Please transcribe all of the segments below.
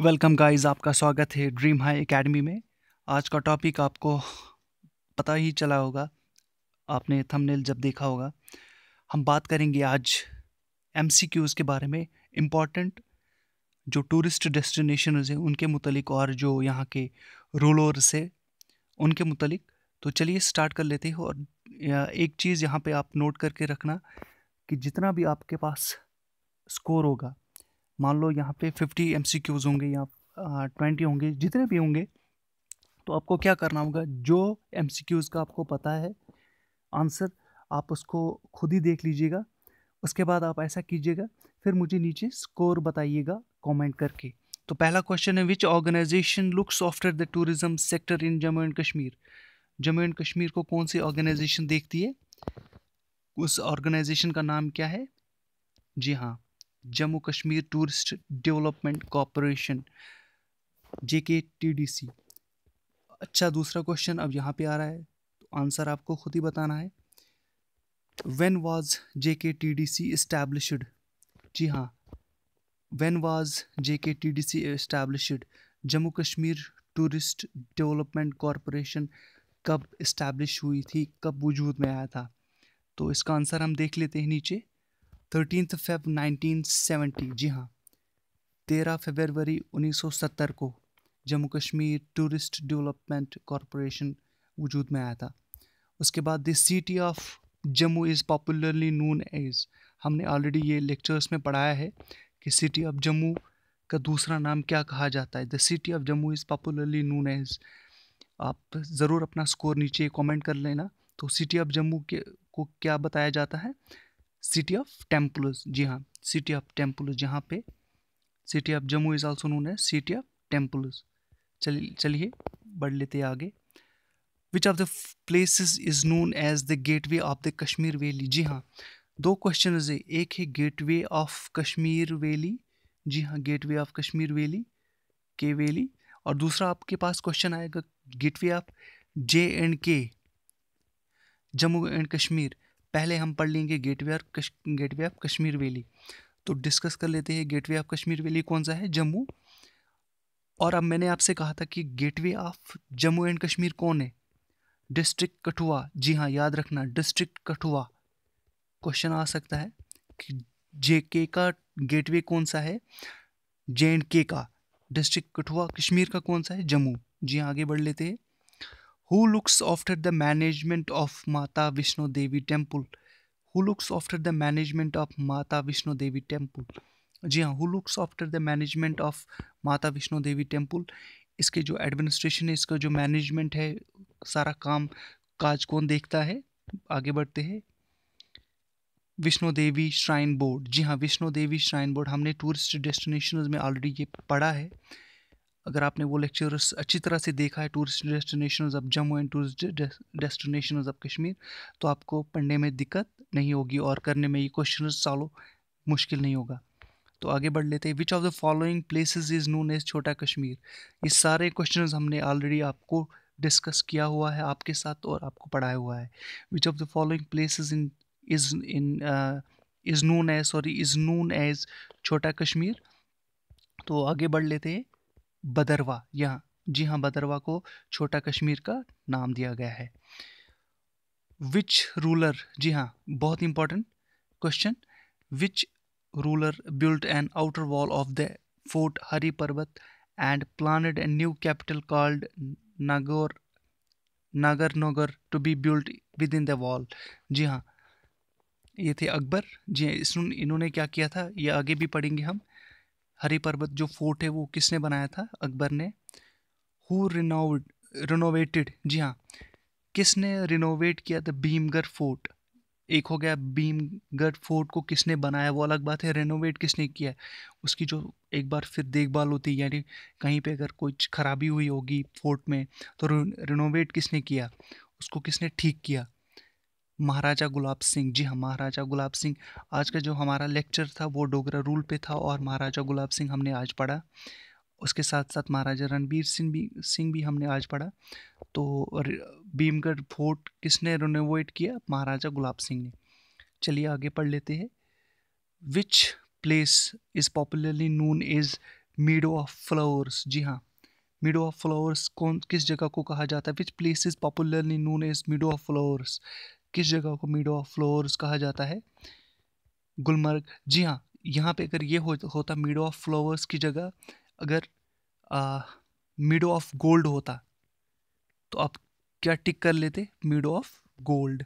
welcome guys आपका स्वागत है ड्रीम हाई एकेडमी में आज का टॉपिक आपको पता ही चला होगा आपने थंबनेल जब देखा होगा हम बात करेंगे आज एम के बारे में इम्पॉर्टेंट जो टूरिस्ट डेस्टिनेशन हैं उनके मुतलिक और जो यहाँ के रूलर्स है उनके मुतलिक तो चलिए स्टार्ट कर लेते हैं और एक चीज़ यहाँ पे आप नोट करके रखना कि जितना भी आपके पास स्कोर होगा मान लो यहाँ पे फिफ्टी एम सी क्यूज़ होंगे या ट्वेंटी होंगे जितने भी होंगे तो आपको क्या करना होगा जो एम सी क्यूज़ का आपको पता है आंसर आप उसको खुद ही देख लीजिएगा उसके बाद आप ऐसा कीजिएगा फिर मुझे नीचे स्कोर बताइएगा कमेंट करके तो पहला क्वेश्चन है which organisation looks after the tourism sector in Jammu and Kashmir Jammu and Kashmir को कौन सी ऑर्गेनाइजेशन देखती है उस ऑर्गेनाइजेशन का नाम क्या है जी हाँ Jammu Kashmir tourist development corporation J K T D सी अच्छा दूसरा क्वेश्चन अब यहाँ पे आ रहा है तो आंसर आपको खुद ही बताना है when was J K T D C इस्टेब्लिशड जी हाँ when was J K T D C established Jammu Kashmir tourist development corporation कब इस्टेब्लिश हुई थी कब वजूद में आया था तो इसका आंसर हम देख लेते हैं नीचे थर्टीन फेब 1970 जी हाँ तेरह फरवरी 1970 को Jammu Kashmir tourist development corporation वजूद में आया था उसके बाद the city of Jammu is popularly known as हमने ऑलरेडी ये लेक्चर्स में पढ़ाया है कि सिटी ऑफ जम्मू का दूसरा नाम क्या कहा जाता है the city of Jammu is popularly known as आप ज़रूर अपना स्कोर नीचे कमेंट कर लेना तो सिटी ऑफ जम्मू के को क्या बताया जाता है सिटी ऑफ टेम्पलस जी हाँ सिटी ऑफ टेम्पलस जहाँ पे city of Jammu is also known है सिटी ऑफ टेम्पलस चलिए चलिए बढ़ लेते हैं आगे which of the places is known as the gateway of the Kashmir valley जी हाँ दो क्वेश्चन है एक है gateway of Kashmir valley जी हाँ gateway of Kashmir valley के वैली और दूसरा आपके पास क्वेश्चन आएगा gateway of J and K Jammu and Kashmir पहले हम पढ़ लेंगे गेटवे ऑफ कश, गेटवे ऑफ कश्मीर वैली तो डिस्कस कर लेते हैं गेटवे ऑफ कश्मीर वैली कौन सा है जम्मू और अब मैंने आपसे कहा था कि gateway of Jammu and Kashmir कौन है डिस्ट्रिक्ट कठुआ जी हाँ याद रखना डिस्ट्रिक्ट कठुआ क्वेश्चन आ सकता है कि जे के का गेटवे कौन सा है जे एंड के का डिस्ट्रिक्ट कठुआ कश्मीर का कौन सा है जम्मू जी हाँ आगे बढ़ लेते हैं who looks after the management of Mata Vishno Devi temple who looks after the management of Mata Vishno Devi temple जी हाँ who looks after the management of Mata Vishnu Devi temple इसके जो एडमिनिस्ट्रेशन है इसका जो मैनेजमेंट है सारा काम काज कौन देखता है आगे बढ़ते हैं विष्णु देवी श्राइन बोर्ड जी हाँ विष्णो देवी श्राइन बोर्ड हमने टूरिस्ट डेस्टिनेशन में ऑलरेडी ये पढ़ा है अगर आपने वो लेक्चर्स अच्छी तरह से देखा है tourist destination of Jammu and tourist destination of Kashmir तो आपको पढ़ने में दिक्कत नहीं होगी और करने में ये क्वेश्चन सॉल्व मुश्किल नहीं होगा तो आगे बढ़ लेते हैं which of the following places is known as Chhota Kashmir ये सारे क्वेश्चन हमने ऑलरेडी आपको डिस्कस किया हुआ है आपके साथ और आपको पढ़ाया हुआ है which of the following place in is in is known as sorry is known as Chhota Kashmir तो आगे बढ़ लेते हैं बदरवा यहाँ जी हाँ बदरवा को छोटा कश्मीर का नाम दिया गया है विच रूलर जी हाँ बहुत important question which ruler built an outer wall of the fort Hari Parbat and planned a new capital called Nagor Nagar Nogar to be built within the wall जी हाँ ये थे अकबर जी हाँ, इस इन्होंने क्या किया था ये आगे भी पढ़ेंगे हम हरी पर्वत जो फोर्ट है वो किसने बनाया था अकबर ने हु रिनोवेटेड जी हाँ किसने रिनोवेट किया था भीमगढ़ फोर्ट एक हो गया भीमगढ़ फोर्ट को किसने बनाया वो अलग बात है रेनोवेट किसने किया है उसकी जो एक बार फिर देखभाल होती है यानी कहीं पे अगर कुछ खराबी हुई होगी फोर्ट में तो रिनोवेट किसने किया उसको किसने ठीक किया महाराजा गुलाब सिंह जी हाँ महाराजा गुलाब सिंह आज का जो हमारा लेक्चर था वो डोगरा रूल पे था और महाराजा गुलाब सिंह हमने आज पढ़ा उसके साथ साथ महाराजा रणबीर सिंह भी सिंह भी हमने आज पढ़ा तो भीमगढ़ फोर्ट किसने रिनोवेट किया महाराजा गुलाब सिंह ने चलिए आगे पढ़ लेते हैं which place is popularly known is meadow of flowers जी हाँ मीडो ऑफ फ्लावर्स कौन किस जगह को कहा जाता है which place is popularly known as meadow of flowers किस जगह को मीडो ऑफ फ्लोर्स कहा जाता है गुलमर्ग जी हाँ यहाँ पे अगर ये हो, होता मीडो ऑफ फ्लावर्स की जगह अगर मीडो ऑफ गोल्ड होता तो आप क्या टिक कर लेते मीडो ऑफ गोल्ड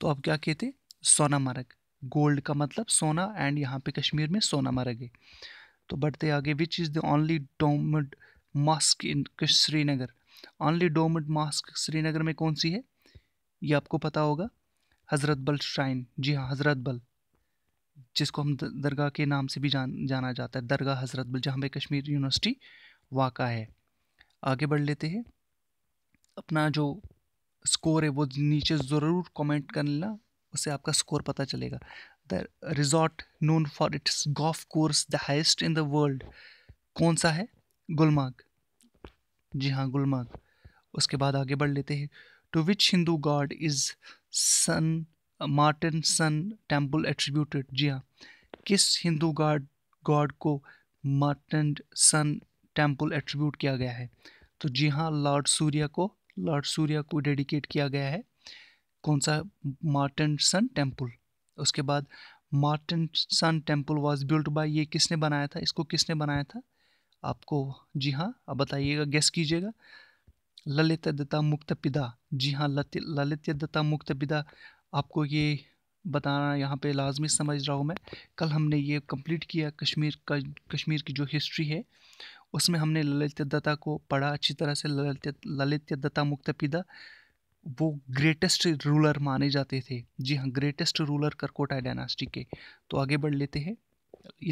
तो आप क्या कहते सोना गोल्ड का मतलब सोना एंड यहाँ पे कश्मीर में सोना है तो बढ़ते आगे which is the only domed mosque in Srinagar only domed mosque Srinagar में कौन सी है ये आपको पता होगा हज़रत बल श्राइन जी हाँ हज़रत बल जिसको हम दरगाह के नाम से भी जान जाना जाता है दरगाह हज़रत बल जहाँ पर कश्मीर यूनिवर्सिटी वाक़ है आगे बढ़ लेते हैं अपना जो स्कोर है वो नीचे ज़रूर कमेंट कर लेना उससे आपका स्कोर पता चलेगा the resort known for its golf course the highest in the world कौन सा है गुलमर्ग जी हाँ गुलमार्ग उसके बाद आगे बढ़ लेते हैं to which Hindu god is Sun uh, martin sun temple attributed जी हाँ किस हिंदू गॉड गॉड को मार्टन सन टेम्पल एट्रीब्यूट किया गया है तो जी हाँ लॉर्ड सूर्य को लॉर्ड सूर्य को डेडिकेट किया गया है कौन सा मार्टन सन टेम्पल उसके बाद Martand sun temple was built by ये किसने बनाया था इसको किसने बनाया था आपको जी हाँ आप बताइएगा गेस कीजिएगा ललित दत्ता मुक्त पिता जी हाँ ललित दत्ता मुक्त पिता आपको ये बताना यहाँ पे लाजमी समझ रहा हूँ मैं कल हमने ये कंप्लीट किया कश्मीर का कश्मीर की जो हिस्ट्री है उसमें हमने ललित दत्ता को पढ़ा अच्छी तरह से ललित ललित दत्ता मुक्त पिता वो ग्रेटेस्ट रूलर माने जाते थे जी हाँ ग्रेटेस्ट रूलर करकोटा डायनास्टी के तो आगे बढ़ लेते हैं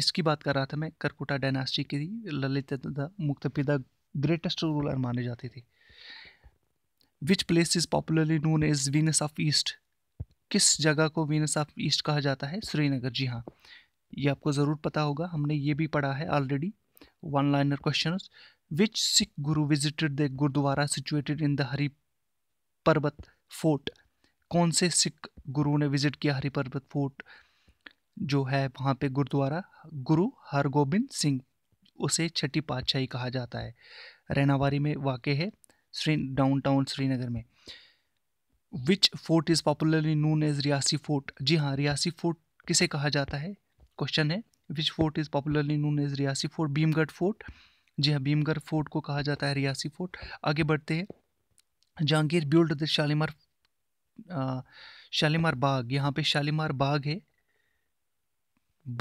इसकी बात कर रहा था मैं करकोटा डायनास्टी की ललित दत्ता मुक्त पिता ग्रेटेस्ट रूलर माने जाते थे which place is popularly known as Venus of East किस जगह को वीनस ऑफ ईस्ट कहा जाता है श्रीनगर जी हाँ ये आपको ज़रूर पता होगा हमने ये भी पढ़ा है already one liner question which Sikh guru visited the gurdwara situated in the Hari Parbat fort कौन से सिख गुरु ने विजिट किया हरी पर्वत फोर्ट जो है वहाँ पे गुरुद्वारा गुरु हरगोबिंद सिंह उसे छठी पातशाही कहा जाता है रैनावारी में वाक़ है श्री डाउन टाउन श्रीनगर में which fort is popularly known as Riasi fort जी हाँ रियासी फोर्ट किसे कहा जाता है क्वेश्चन है which fort is popularly known as Riasi fort Bhimgarh fort जी हाँ भीमगढ़ फोर्ट को कहा जाता है रियासी फोर्ट आगे बढ़ते हैं जहांगीर बिल्ड द शालीमार शालीमार बाग यहाँ पे शालीमार बाग है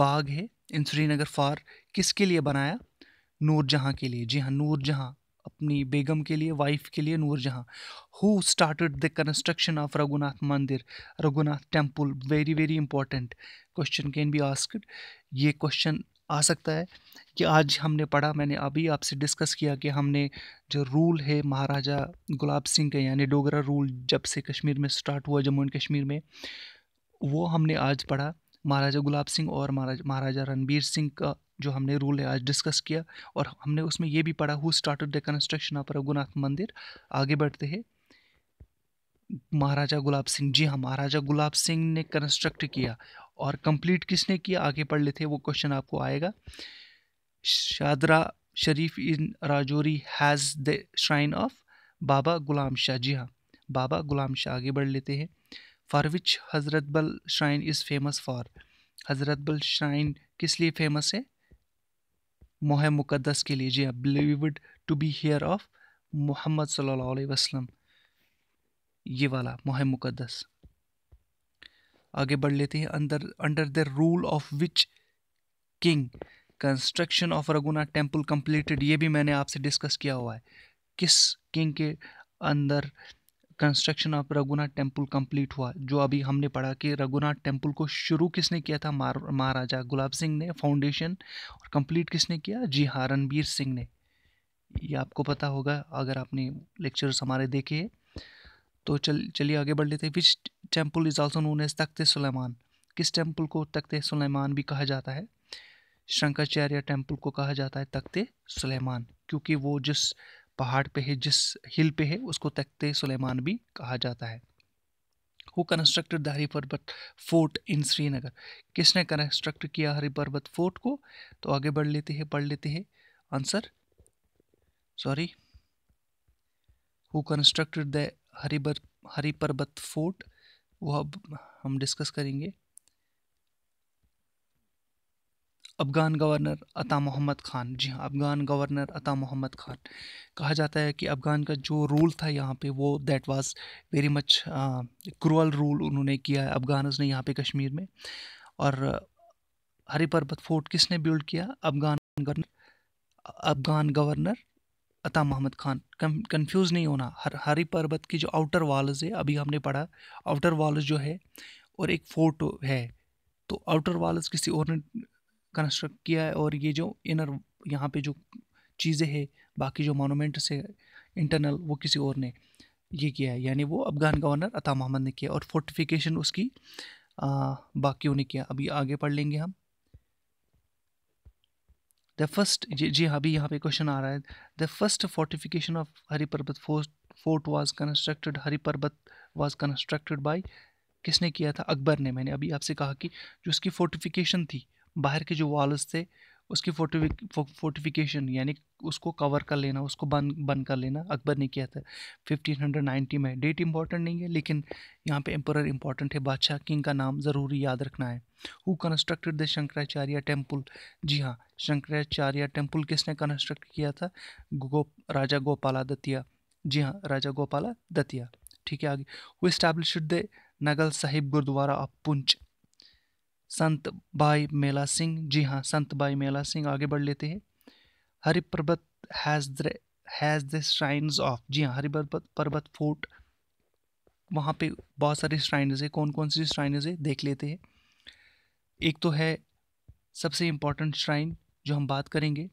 बाग है इन श्रीनगर फार किसके लिए बनाया नूर जहाँ के लिए जी हाँ नूर जहाँ अपनी बेगम के लिए वाइफ के लिए Noorjahan who started the construction of Raghunath Mandir Raghunath temple very very important question can be asked ये क्वेश्चन आ सकता है कि आज हमने पढ़ा मैंने अभी आपसे डिस्कस किया कि हमने जो रूल है महाराजा गुलाब सिंह का यानी डोगरा रूल जब से कश्मीर में स्टार्ट हुआ जम्मू एंड कश्मीर में वो हमने आज पढ़ा महाराजा गुलाब सिंह और महाराजा महाराजा रणबीर सिंह का जो हमने रूल है आज डिस्कस किया और हमने उसमें ये भी पढ़ा who start the construction of Raghunath Mandir आगे बढ़ते हैं महाराजा गुलाब सिंह जी हाँ महाराजा गुलाब सिंह ने कंस्ट्रक्ट किया और कंप्लीट किसने किया आगे पढ़ लेते वो क्वेश्चन आपको आएगा Shahdara Sharif in Rajouri has the shrine of Baba Ghulam Shah जी हाँ बाबा गुलाम शाह आगे बढ़ लेते हैं फॉर विच हज़रत बल श्राइन इज़ फेमस फॉर हज़रत बल श्राइन किस लिए फेमस है मोह मुक़दस के लिए जी believed to be hair of Mohammad सल्लल्लाहु अलैहि वसल्लम ये वाला मोह मुक़दस आगे बढ़ लेते हैं अंदर under the rule of which king construction of Raghunath temple completed ये भी मैंने आपसे डिस्कस किया हुआ है किस किंग के अंदर construction of Raghunath temple complete हुआ जो अभी हमने पढ़ा कि रघुनाथ टेम्पल को शुरू किसने किया था महाराजा गुलाब सिंह ने फाउंडेशन और कंप्लीट किसने किया जी हाँ रणबीर सिंह ने ये आपको पता होगा अगर आपने लेक्चर्स हमारे देखे तो चल चलिए आगे बढ़ लेते हैं which temple is also known as Takht Suleman किस टेम्पल को तख्त सुलेमान भी कहा जाता है शंकराचार्य टेम्पल को कहा जाता है तख्त सुलेमान क्योंकि वो जिस पहाड़ पे है जिस हिल पे है उसको तख्ते सुलेमान भी कहा जाता है who constructed the Hari Parbat fort इन श्रीनगर किसने कंस्ट्रक्ट किया हरी पर्वत फोर्ट को तो आगे बढ़ लेते हैं पढ़ लेते हैं answer sorry who constructed the Hari Hari Parbat fort वो अब हम डिस्कस करेंगे अफ़गान गवर्नर अता मोहम्मद ख़ान जी हाँ अफ़गान गवर्नर अता मोहम्मद ख़ान कहा जाता है कि अफ़गान का जो रूल था यहाँ पे वो that was very much cruel rule उन्होंने किया है अफगान ने यहाँ पे कश्मीर में और हरी पर्वत फोर्ट किसने बिल्ड किया अफ़गान गवर्नर अफ़गान गवर्नर अता मोहम्मद खान कंफ्यूज नहीं होना हर हरी पर्वत की जो आउटर वॉल्स है अभी हमने पढ़ा आउटर वॉल्स जो है और एक फोर्ट है तो आउटर वॉल्स किसी और ने कंस्ट्रक्ट किया है और ये जो इनर यहाँ पे जो चीज़ें हैं बाकी जो मोनोमेंट्स है इंटरनल वो किसी और ने ये किया है यानी वो अफगान गवर्नर अता मोहम्मद ने किया और फोर्टिफिकेशन उसकी बाकियों ने किया अभी आगे पढ़ लेंगे हम द फर्स्ट जी जी हाँ, अभी यहाँ पे क्वेश्चन आ रहा है the first fortification of Hari Parbat fort was constructed हरी पर्वत वाज कंस्ट्रक्टेड बाय किसने किया था अकबर ने मैंने अभी आपसे कहा कि जो उसकी फोर्टिफिकेशन थी बाहर के जो वॉल्स थे उसकी फोर्टिफिक फोर्टिफिकेशन यानी उसको कवर कर लेना उसको बंद बंद कर लेना अकबर ने किया था 1590 में डेट इंपॉर्टेंट नहीं है लेकिन यहाँ पे एम्पर इंपॉर्टेंट है बादशाह किंग का नाम ज़रूरी याद रखना है who constructed the Shankaracharya temple जी हाँ शंकराचार्य टेम्पल किसने कंस्ट्रक्ट किया था गो राजा गोपाला दतिया जी हाँ राजा गोपाला दतिया ठीक है आगे who establish the Nagal Sahib gurdwara of Poonch Sant Bhai मेला सिंह जी हाँ संत बाई मेला सिंह आगे बढ़ लेते हैं Hari Parbat has the has the shrines of जी हाँ हरी पर्वत पर्वत फोर्ट वहाँ पे बहुत सारे श्राइनज़ है कौन कौन सी श्राइनज़ है देख लेते हैं एक तो है सबसे इम्पोर्टेंट श्राइन जो हम बात करेंगे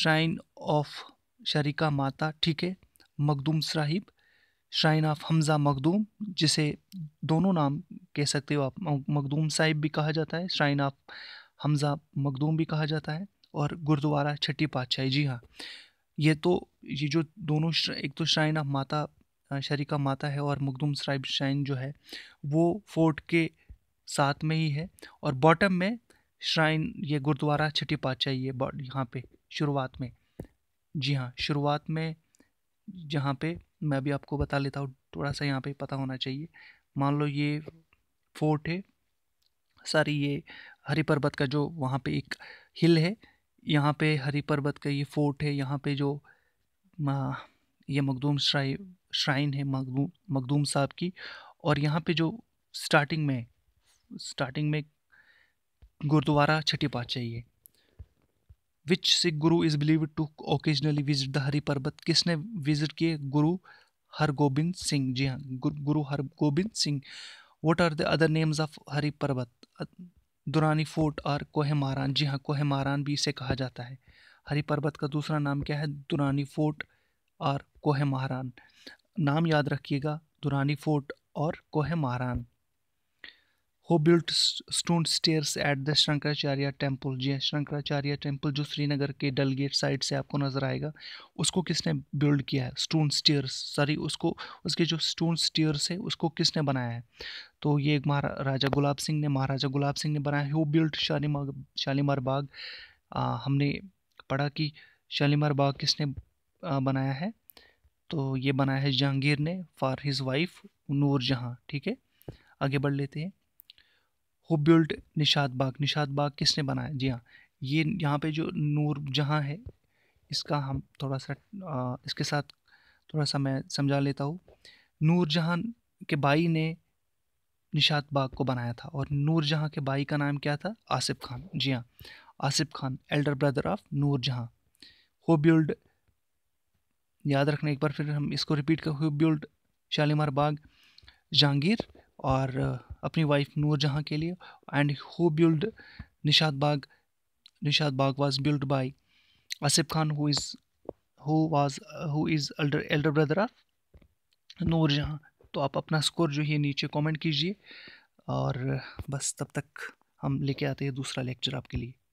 श्राइन ऑफ शरिका माता ठीक है मखदूम साहिब श्राइन ऑफ हमज़ा मखदूम जिसे दोनों नाम कह सकते हो आप मखदूम साहिब भी कहा जाता है श्राइन आप हमज़ा मखदूम भी कहा जाता है और गुरुद्वारा छठी पातशाही जी हाँ ये तो ये जो दोनों एक तो श्राइन आप माता शरीका माता है और मखदूम साहिब श्राइन जो है वो फोर्ट के साथ में ही है और बॉटम में श्राइन ये गुरुद्वारा छठी पातशाही है यहाँ पे शुरुआत में जी हाँ शुरुआत में जहाँ पे मैं अभी आपको बता लेता हूँ थोड़ा सा यहाँ पे पता होना चाहिए मान लो ये फोर्ट है सारी ये हरी पर्वत का जो वहाँ पे एक हिल है यहाँ पे हरी पर्वत का ये फोर्ट है यहाँ पे जो ये मखदूम श्राइ श्राइन है मखदूम मखदूम साहब की और यहाँ पे जो स्टार्टिंग में स्टार्टिंग में गुरुद्वारा छठी पातशाही है which Sikh guru is believe to occasionally visit the Hari Parbat किसने विजिट किए गुरु हरगोबिंद सिंह जी हाँ guru guru Hargobind Singh what are the other names of Hari Parbat Durrani fort और कोहे मारान जी हाँ कोहे मारान भी इसे कहा जाता है हरी पर्वत का दूसरा नाम क्या है दुरानी फोर्ट और कोहे मारान नाम याद रखिएगा दुरानी फोर्ट और Kohe Maran who built stone stairs at the Shankaracharya temple जी शंकराचार्य हाँ, टेम्पल जो श्रीनगर के डल गेट साइड से आपको नज़र आएगा उसको किसने बिल्ड किया है स्टोन स्टेयर्स सॉरी उसको उसके जो स्टोन स्टेयर्स है उसको किसने बनाया है तो ये एक महाराजा गुलाब सिंह ने महाराजा गुलाब सिंह ने बनाया हु बिल्ट शालीमार शालीमार बाग आ, हमने पढ़ा कि शालीमार बाग किसने आ, बनाया है तो ये बनाया है जहांगीर ने फॉर हिज़ वाइफ नूर जहाँ ठीक है आगे बढ़ लेते हैं हु बिल्ड निशात बाग निशात बाग किसने बनाया जी हाँ ये यहाँ पे जो नूर जहाँ है इसका हम थोड़ा सा आ, इसके साथ थोड़ा सा मैं समझा लेता हूँ नूर जहाँ के बाई ने निशात बाग को बनाया था और नूर जहाँ के बाई का नाम क्या था आसिफ खान जी हाँ Asif Khan elder brother of Noor Jahan who build याद रखना एक बार फिर हम इसको रिपीट कर हु बिल्ड शालीमार बाग जहांगीर और अपनी वाइफ नूर जहाँ के लिए and who build Nishat Bagh Nishad Bagh was build by Asif Khan who is who was who is elder elder brother of Noor Jahan तो आप अपना स्कोर जो है नीचे कमेंट कीजिए और बस तब तक हम लेके आते हैं दूसरा लेक्चर आपके लिए